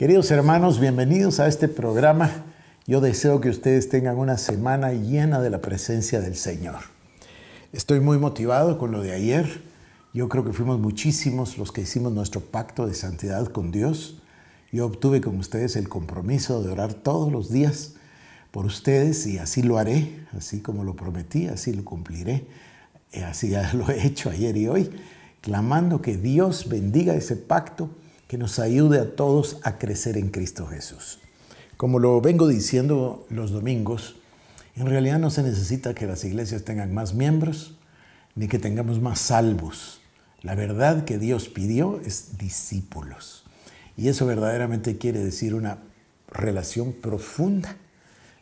Queridos hermanos, bienvenidos a este programa. Yo deseo que ustedes tengan una semana llena de la presencia del Señor. Estoy muy motivado con lo de ayer. Yo creo que fuimos muchísimos los que hicimos nuestro pacto de santidad con Dios. Yo obtuve con ustedes el compromiso de orar todos los días por ustedes y así lo haré, así como lo prometí, así lo cumpliré, eh, así lo he hecho ayer y hoy, clamando que Dios bendiga ese pacto que nos ayude a todos a crecer en Cristo Jesús. Como lo vengo diciendo los domingos, en realidad no se necesita que las iglesias tengan más miembros ni que tengamos más salvos. La verdad que Dios pidió es discípulos. Y eso verdaderamente quiere decir una relación profunda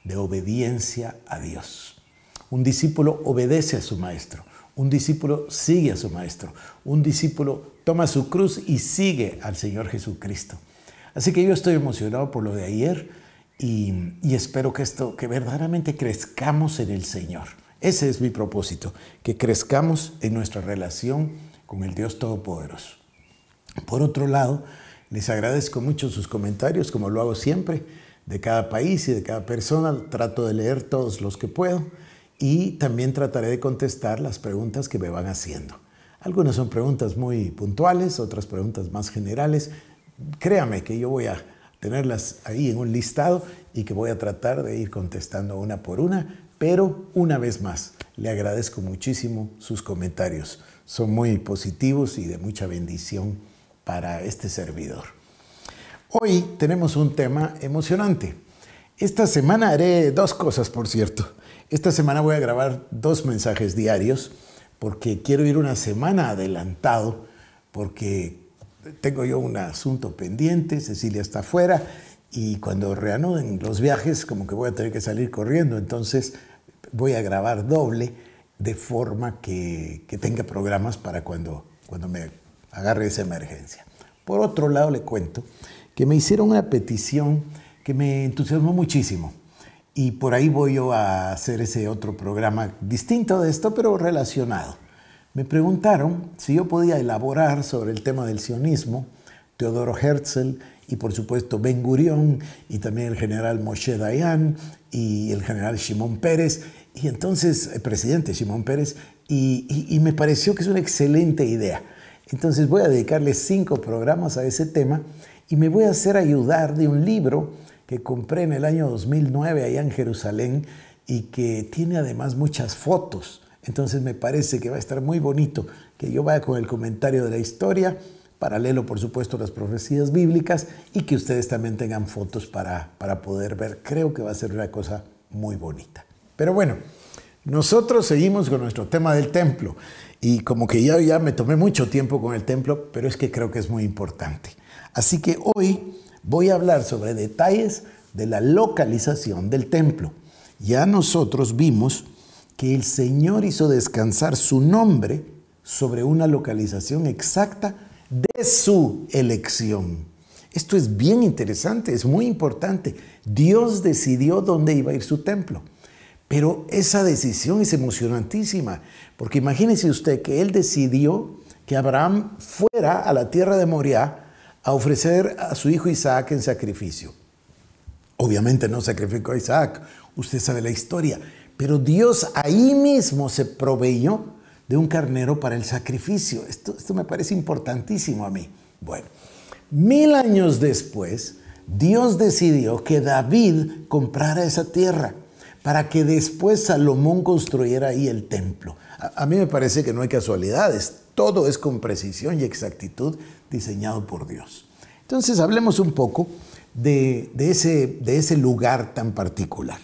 de obediencia a Dios. Un discípulo obedece a su maestro. Un discípulo sigue a su maestro. Un discípulo toma su cruz y sigue al Señor Jesucristo. Así que yo estoy emocionado por lo de ayer y, espero que esto, que verdaderamente crezcamos en el Señor. Ese es mi propósito, que crezcamos en nuestra relación con el Dios Todopoderoso. Por otro lado, les agradezco mucho sus comentarios, como lo hago siempre, de cada país y de cada persona. Trato de leer todos los que puedo y también trataré de contestar las preguntas que me van haciendo. Algunas son preguntas muy puntuales, otras preguntas más generales. Créame que yo voy a tenerlas ahí en un listado y que voy a tratar de ir contestando una por una, pero una vez más, le agradezco muchísimo sus comentarios. Son muy positivos y de mucha bendición para este servidor. Hoy tenemos un tema emocionante esta semana haré dos cosas, por cierto. Esta semana voy a grabar dos mensajes diarios porque quiero ir una semana adelantado porque tengo yo un asunto pendiente, Cecilia está afuera y cuando reanuden los viajes como que voy a tener que salir corriendo, entonces voy a grabar doble de forma que, tenga programas para cuando, cuando me agarre esa emergencia. Por otro lado, le cuento que me hicieron una petición que me entusiasmó muchísimo. Y por ahí voy yo a hacer ese otro programa distinto de esto, pero relacionado. Me preguntaron si yo podía elaborar sobre el tema del sionismo, Teodoro Herzl y por supuesto Ben Gurión y también el general Moshe Dayan y el general Shimon Pérez y entonces el eh, presidente Shimon Pérez y, y me pareció que es una excelente idea. Entonces voy a dedicarle cinco programas a ese tema y me voy a hacer ayudar de un libro que compré en el año 2009 allá en Jerusalén y que tiene además muchas fotos. Entonces me parece que va a estar muy bonito que yo vaya con el comentario de la historia, paralelo por supuesto a las profecías bíblicas y que ustedes también tengan fotos para, para poder ver. Creo que va a ser una cosa muy bonita. Pero bueno, nosotros seguimos con nuestro tema del templo y como que ya, ya me tomé mucho tiempo con el templo, pero es que creo que es muy importante. Así que hoy voy a hablar sobre detalles de la localización del templo. Ya nosotros vimos que el Señor hizo descansar su nombre sobre una localización exacta de su elección. Esto es bien interesante, es muy importante. Dios decidió dónde iba a ir su templo. Pero esa decisión es emocionantísima, porque imagínese usted que Él decidió que Abraham fuera a la tierra de Moriah a ofrecer a su hijo Isaac en sacrificio. Obviamente no sacrificó a Isaac, usted sabe la historia, pero Dios ahí mismo se proveyó de un carnero para el sacrificio. Esto, esto me parece importantísimo a mí. Bueno, mil años después, Dios decidió que David comprara esa tierra para que después Salomón construyera ahí el templo. A, a mí me parece que no hay casualidades todo es con precisión y exactitud diseñado por Dios. Entonces hablemos un poco de, ese lugar tan particular.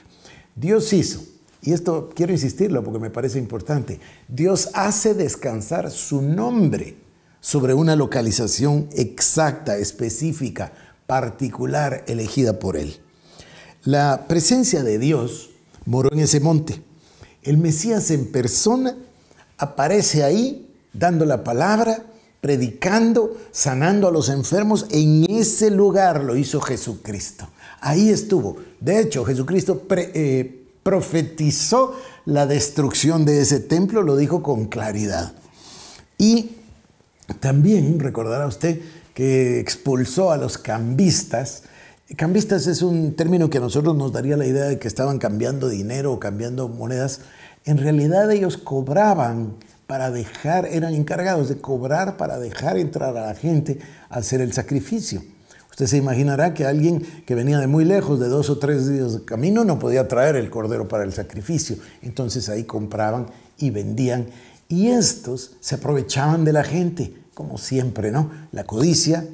Dios hizo, y esto quiero insistirlo porque me parece importante, Dios hace descansar su nombre sobre una localización exacta, específica, particular, elegida por Él. La presencia de Dios moró en ese monte. El Mesías en persona aparece ahí dando la palabra, predicando, sanando a los enfermos. En ese lugar lo hizo Jesucristo. Ahí estuvo. De hecho, Jesucristo eh, profetizó la destrucción de ese templo, lo dijo con claridad. Y también recordará usted que expulsó a los cambistas. Cambistas es un término que a nosotros nos daría la idea de que estaban cambiando dinero o cambiando monedas. En realidad ellos cobraban para dejar, eran encargados de cobrar para dejar entrar a la gente a hacer el sacrificio. Usted se imaginará que alguien que venía de muy lejos, de dos o tres días de camino, no podía traer el cordero para el sacrificio. Entonces ahí compraban y vendían. Y estos se aprovechaban de la gente, como siempre, ¿no? La codicia,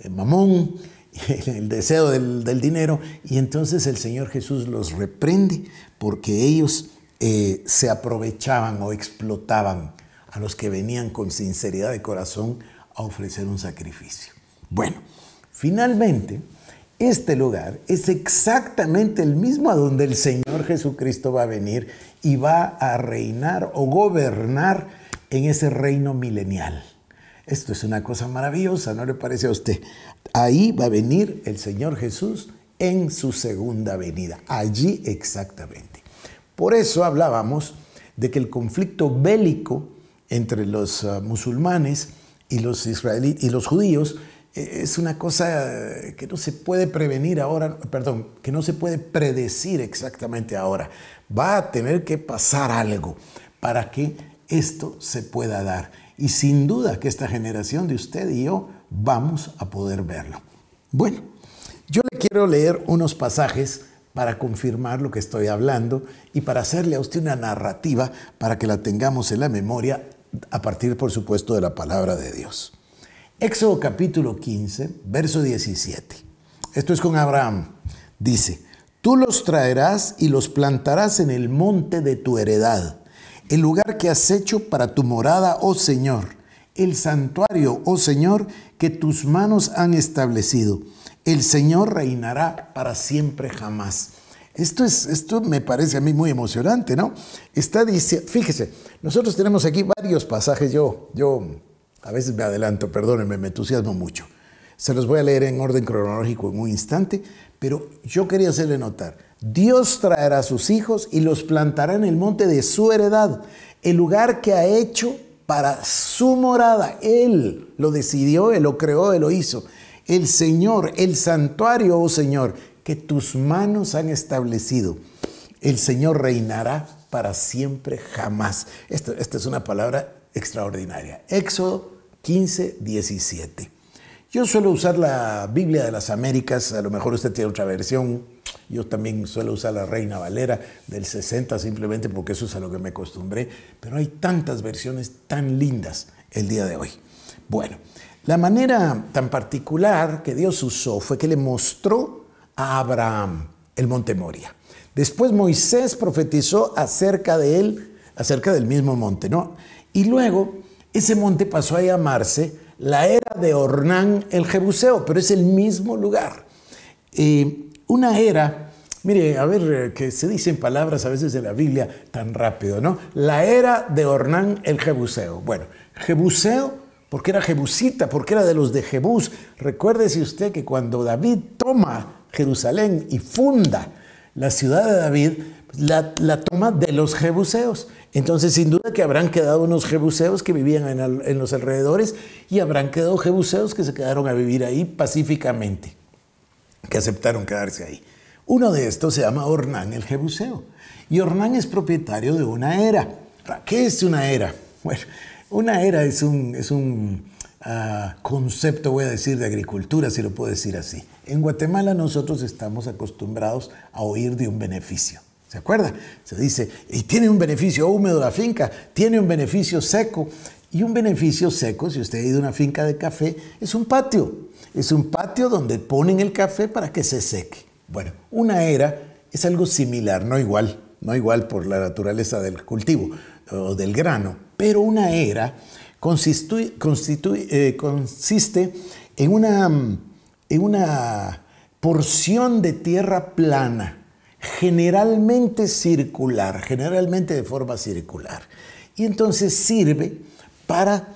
el mamón, el deseo del, del dinero. Y entonces el Señor Jesús los reprende porque ellos eh, se aprovechaban o explotaban a los que venían con sinceridad de corazón a ofrecer un sacrificio. Bueno, finalmente, este lugar es exactamente el mismo a donde el Señor Jesucristo va a venir y va a reinar o gobernar en ese reino milenial. Esto es una cosa maravillosa, ¿no le parece a usted? Ahí va a venir el Señor Jesús en su segunda venida, allí exactamente. Por eso hablábamos de que el conflicto bélico entre los ah, musulmanes y los y los judíos eh, es una cosa que no se puede prevenir ahora, perdón, que no se puede predecir exactamente ahora. Va a tener que pasar algo para que esto se pueda dar. Y sin duda que esta generación de usted y yo vamos a poder verlo. Bueno, yo le quiero leer unos pasajes para confirmar lo que estoy hablando y para hacerle a usted una narrativa para que la tengamos en la memoria a partir, por supuesto, de la palabra de Dios. Éxodo capítulo 15, verso 17. Esto es con Abraham. Dice, tú los traerás y los plantarás en el monte de tu heredad, el lugar que has hecho para tu morada, oh Señor, el santuario, oh Señor, que tus manos han establecido el Señor reinará para siempre jamás. Esto, es, esto me parece a mí muy emocionante, ¿no? Está diciendo, fíjese, nosotros tenemos aquí varios pasajes, yo, yo a veces me adelanto, perdónenme, me entusiasmo mucho. Se los voy a leer en orden cronológico en un instante, pero yo quería hacerle notar, Dios traerá a sus hijos y los plantará en el monte de su heredad, el lugar que ha hecho para su morada. Él lo decidió, él lo creó, él lo hizo el Señor, el santuario, oh Señor, que tus manos han establecido. El Señor reinará para siempre, jamás. esta es una palabra extraordinaria. Éxodo 15, 17. Yo suelo usar la Biblia de las Américas, a lo mejor usted tiene otra versión. Yo también suelo usar la Reina Valera del 60 simplemente porque eso es a lo que me acostumbré, pero hay tantas versiones tan lindas el día de hoy. Bueno, la manera tan particular que Dios usó fue que le mostró a Abraham el monte Moria. Después Moisés profetizó acerca de él, acerca del mismo monte, ¿no? Y luego ese monte pasó a llamarse la era de Ornán el Jebuseo, pero es el mismo lugar. Eh, una era, mire, a ver, eh, que se dicen palabras a veces de la Biblia tan rápido, ¿no? La era de Ornán el Jebuseo. Bueno, Jebuseo porque era jebusita, porque era de los de Jebús. Recuérdese usted que cuando David toma Jerusalén y funda la ciudad de David, la, toma de los jebuseos. Entonces, sin duda que habrán quedado unos jebuseos que vivían en, en los alrededores y habrán quedado jebuseos que se quedaron a vivir ahí pacíficamente, que aceptaron quedarse ahí. Uno de estos se llama Ornán el Jebuseo. Y Ornán es propietario de una era. ¿Qué es una era? Bueno, una era es un, es un ah, concepto, voy a decir, de agricultura, si lo puedo decir así. En Guatemala nosotros estamos acostumbrados a oír de un beneficio. ¿Se acuerda? Se dice, y tiene un beneficio húmedo la finca, tiene un beneficio seco. Y un beneficio seco, si usted ha ido a una finca de café, es un patio. Es un patio donde ponen el café para que se seque. Bueno, una era es algo similar, no igual, no igual por la naturaleza del cultivo o del grano, pero una era eh, consiste en una, en una porción de tierra plana, generalmente circular, generalmente de forma circular. Y entonces sirve para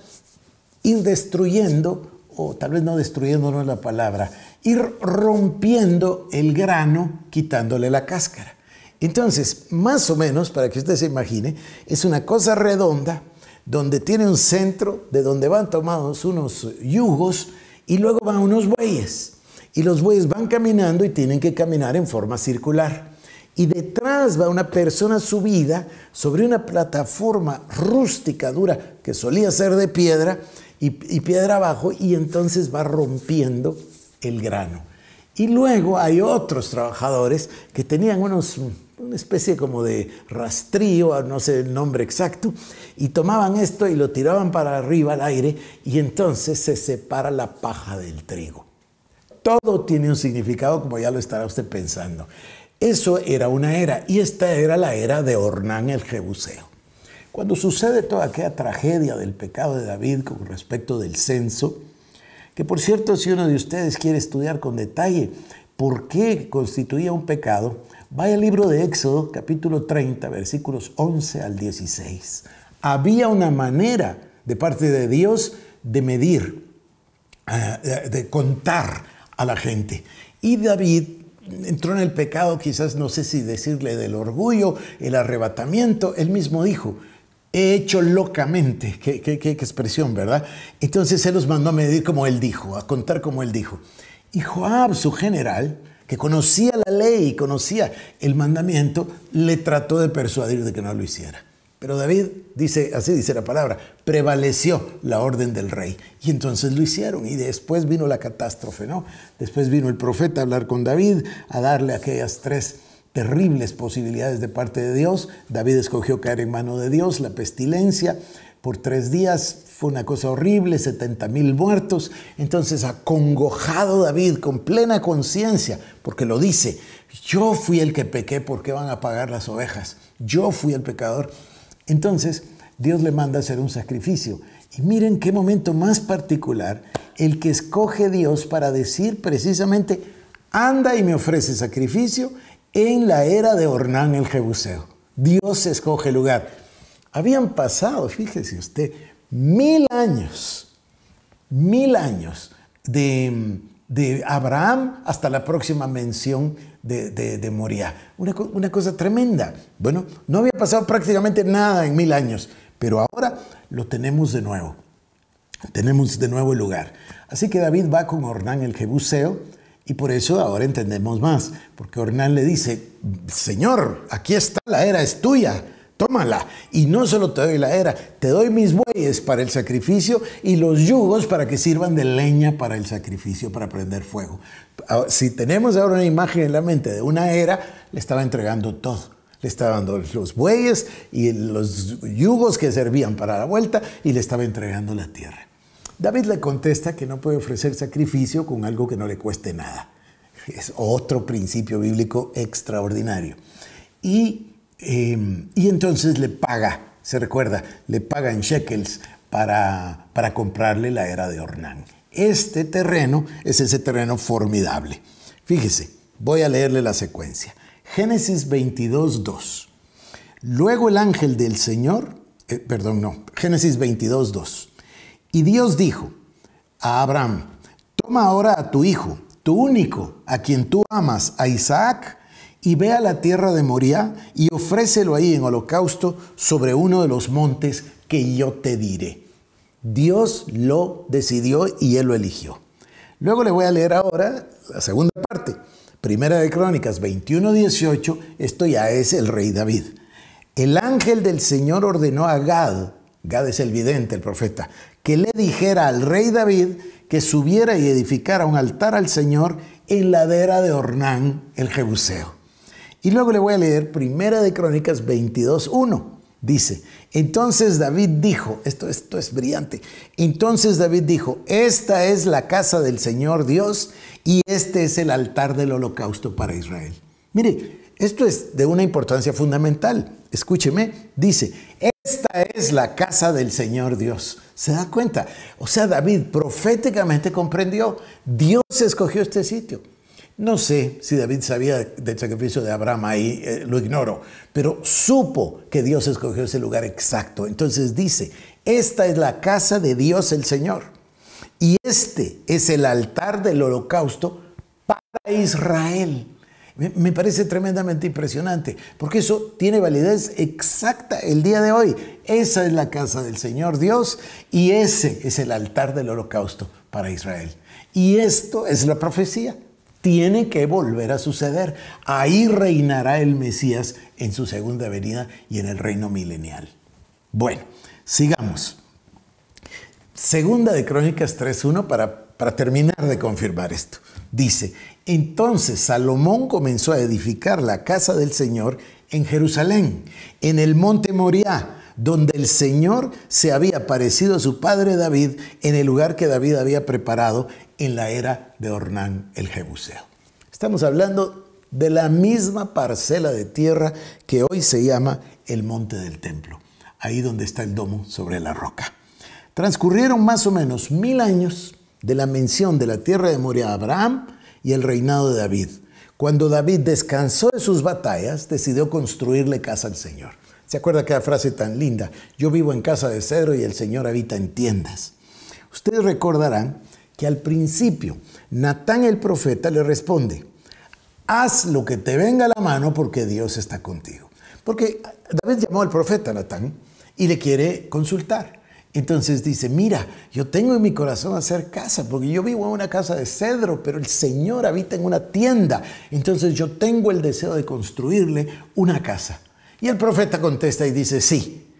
ir destruyendo, o tal vez no destruyendo no es la palabra, ir rompiendo el grano quitándole la cáscara. Entonces, más o menos, para que usted se imagine, es una cosa redonda donde tiene un centro de donde van tomados unos yugos y luego van unos bueyes. Y los bueyes van caminando y tienen que caminar en forma circular. Y detrás va una persona subida sobre una plataforma rústica dura que solía ser de piedra y, piedra abajo y entonces va rompiendo el grano. Y luego hay otros trabajadores que tenían unos una especie como de rastrío, no sé el nombre exacto, y tomaban esto y lo tiraban para arriba al aire y entonces se separa la paja del trigo. Todo tiene un significado como ya lo estará usted pensando. Eso era una era y esta era la era de Ornán el Jebuseo. Cuando sucede toda aquella tragedia del pecado de David con respecto del censo, que por cierto si uno de ustedes quiere estudiar con detalle por qué constituía un pecado, Vaya al libro de Éxodo, capítulo 30, versículos 11 al 16. Había una manera de parte de Dios de medir, eh, de contar a la gente. Y David entró en el pecado, quizás no sé si decirle del orgullo, el arrebatamiento. Él mismo dijo, he hecho locamente, qué, qué, qué, expresión, ¿verdad? Entonces él los mandó a medir como él dijo, a contar como él dijo. Y Joab, su general, que conocía la ley y conocía el mandamiento, le trató de persuadir de que no lo hiciera. Pero David, dice, así dice la palabra, prevaleció la orden del rey. Y entonces lo hicieron. Y después vino la catástrofe, ¿no? Después vino el profeta a hablar con David, a darle aquellas tres terribles posibilidades de parte de Dios. David escogió caer en mano de Dios, la pestilencia, por tres días fue una cosa horrible, 70 mil muertos. Entonces, acongojado David, con plena conciencia, porque lo dice, yo fui el que pequé, porque van a pagar las ovejas? Yo fui el pecador. Entonces, Dios le manda hacer un sacrificio. Y miren qué momento más particular el que escoge Dios para decir precisamente, anda y me ofrece sacrificio en la era de Ornán el Jebuseo. Dios escoge lugar. Habían pasado, fíjese usted, mil años, mil años de, Abraham hasta la próxima mención de, de, Una, una, cosa tremenda. Bueno, no había pasado prácticamente nada en mil años, pero ahora lo tenemos de nuevo. Tenemos de nuevo el lugar. Así que David va con Ornán el Jebuseo y por eso ahora entendemos más, porque Ornán le dice, Señor, aquí está, la era es tuya tómala. Y no solo te doy la era, te doy mis bueyes para el sacrificio y los yugos para que sirvan de leña para el sacrificio, para prender fuego. Ah, si tenemos ahora una imagen en la mente de una era, le estaba entregando todo. Le estaba dando los bueyes y los yugos que servían para la vuelta y le estaba entregando la tierra. David le contesta que no puede ofrecer sacrificio con algo que no le cueste nada. Es otro principio bíblico extraordinario. Y Em, y entonces le paga, se recuerda, le paga en shekels para, para comprarle la era de Ornán. Este terreno es ese terreno formidable. Fíjese, voy a leerle la secuencia. Génesis 22, Luego el ángel del Señor, eh, perdón, no, Génesis 22, Y Dios dijo a Abraham, toma ahora a tu hijo, tu único, a quien tú amas, a Isaac, y ve a la tierra de Moria y ofrécelo ahí en holocausto sobre uno de los montes que yo te diré. Dios lo decidió y él lo eligió. Luego le voy a leer ahora la segunda parte. Primera de Crónicas 21:18, esto ya es el rey David. El ángel del Señor ordenó a Gad, Gad es el vidente, el profeta, que le dijera al rey David que subiera y edificara un altar al Señor en la ladera de Ornán el Jebuseo. Y luego le voy a leer Primera de Crónicas 22.1. Dice, entonces David dijo, esto, esto es brillante, entonces David dijo, esta es la casa del Señor Dios y este es el altar del holocausto para Israel. Mire, esto es de una importancia fundamental. Escúcheme, dice, esta es la casa del Señor Dios. ¿Se da cuenta? O sea, David proféticamente comprendió, Dios escogió este sitio. No sé si David sabía del sacrificio de Abraham ahí, eh, lo ignoro, pero supo que Dios escogió ese lugar exacto. Entonces dice, esta es la casa de Dios el Señor. Y este es el altar del holocausto para Israel. Me parece tremendamente impresionante, porque eso tiene validez exacta el día de hoy. Esa es la casa del Señor Dios y ese es el altar del holocausto para Israel. Y esto es la profecía tiene que volver a suceder. Ahí reinará el Mesías en su segunda venida y en el reino milenial. Bueno, sigamos. Segunda de Crónicas 3.1 para, para terminar de confirmar esto. Dice, entonces Salomón comenzó a edificar la casa del Señor en Jerusalén, en el monte Moriah, donde el Señor se había parecido a su padre David en el lugar que David había preparado en la era de Hornán el Jebuseo. Estamos hablando de la misma parcela de tierra que hoy se llama el Monte del Templo, ahí donde está el domo sobre la roca. Transcurrieron más o menos mil años de la mención de la tierra de Moria a Abraham y el reinado de David. Cuando David descansó de sus batallas, decidió construirle casa al Señor. ¿Se acuerda aquella frase tan linda? Yo vivo en casa de cedro y el Señor habita en tiendas. Ustedes recordarán que al principio Natán el profeta le responde, haz lo que te venga a la mano porque Dios está contigo. Porque David llamó al profeta Natán y le quiere consultar. Entonces dice, mira, yo tengo en mi corazón hacer casa, porque yo vivo en una casa de cedro, pero el Señor habita en una tienda. Entonces yo tengo el deseo de construirle una casa. Y el profeta contesta y dice, sí,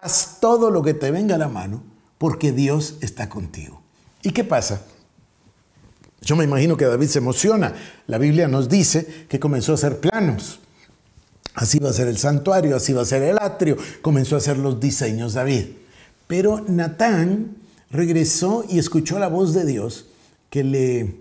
haz todo lo que te venga a la mano, porque Dios está contigo. ¿Y qué pasa? Yo me imagino que David se emociona. La Biblia nos dice que comenzó a hacer planos. Así va a ser el santuario, así va a ser el atrio. Comenzó a hacer los diseños David. Pero Natán regresó y escuchó la voz de Dios que le,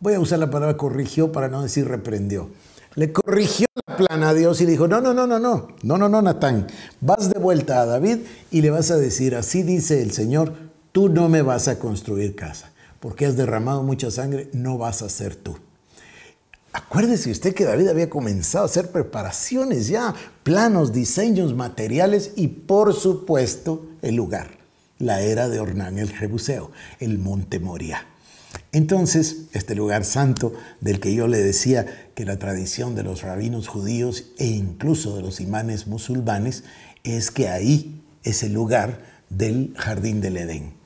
voy a usar la palabra corrigió para no decir reprendió. Le corrigió la plana a Dios y dijo, no, no, no, no, no, no, no, no, Natán, vas de vuelta a David y le vas a decir, así dice el Señor, tú no me vas a construir casa, porque has derramado mucha sangre, no vas a ser tú. Acuérdese usted que David había comenzado a hacer preparaciones ya, planos, diseños, materiales y por supuesto el lugar, la era de Ornán el Jebuseo, el monte Moria. Entonces, este lugar santo del que yo le decía que la tradición de los rabinos judíos e incluso de los imanes musulmanes es que ahí es el lugar del jardín del Edén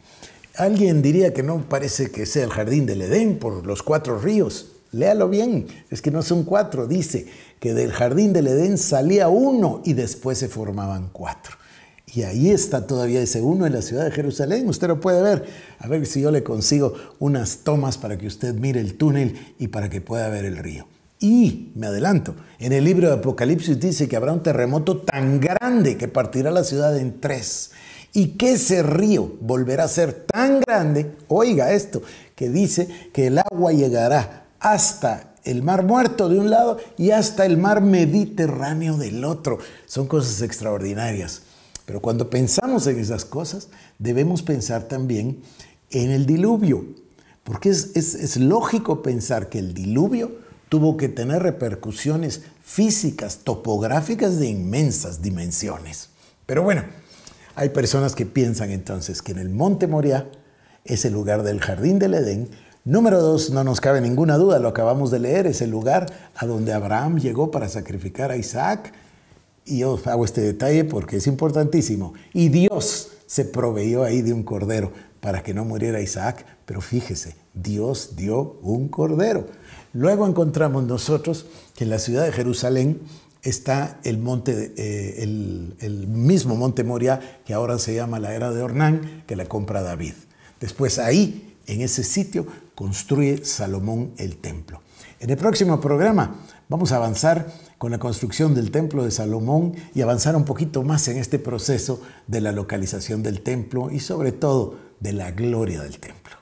Alguien diría que no parece que sea el jardín del Edén por los cuatro ríos. Léalo bien, es que no son cuatro, dice que del jardín del Edén salía uno y después se formaban cuatro. Y ahí está todavía ese uno en la ciudad de Jerusalén, usted lo puede ver. A ver si yo le consigo unas tomas para que usted mire el túnel y para que pueda ver el río. Y, me adelanto, en el libro de Apocalipsis dice que habrá un terremoto tan grande que partirá la ciudad en tres y que ese río volverá a ser tan grande, oiga esto, que dice que el agua llegará hasta el mar muerto de un lado y hasta el mar Mediterráneo del otro. Son cosas extraordinarias. Pero cuando pensamos en esas cosas, debemos pensar también en el diluvio, porque es, es lógico pensar que el diluvio tuvo que tener repercusiones físicas, topográficas de inmensas dimensiones. Pero bueno, hay personas que piensan entonces que en el Monte Moria es el lugar del jardín del Edén. Número dos, no nos cabe ninguna duda, lo acabamos de leer, es el lugar a donde Abraham llegó para sacrificar a Isaac. Y yo hago este detalle porque es importantísimo. Y Dios se proveyó ahí de un cordero para que no muriera Isaac, pero fíjese, Dios dio un cordero. Luego encontramos nosotros que en la ciudad de Jerusalén está el, monte, eh, el, mismo monte Moria que ahora se llama la era de Ornán, que la compra David. Después ahí, en ese sitio, construye Salomón el templo. En el próximo programa vamos a avanzar con la construcción del templo de Salomón y avanzar un poquito más en este proceso de la localización del templo y sobre todo de la gloria del templo.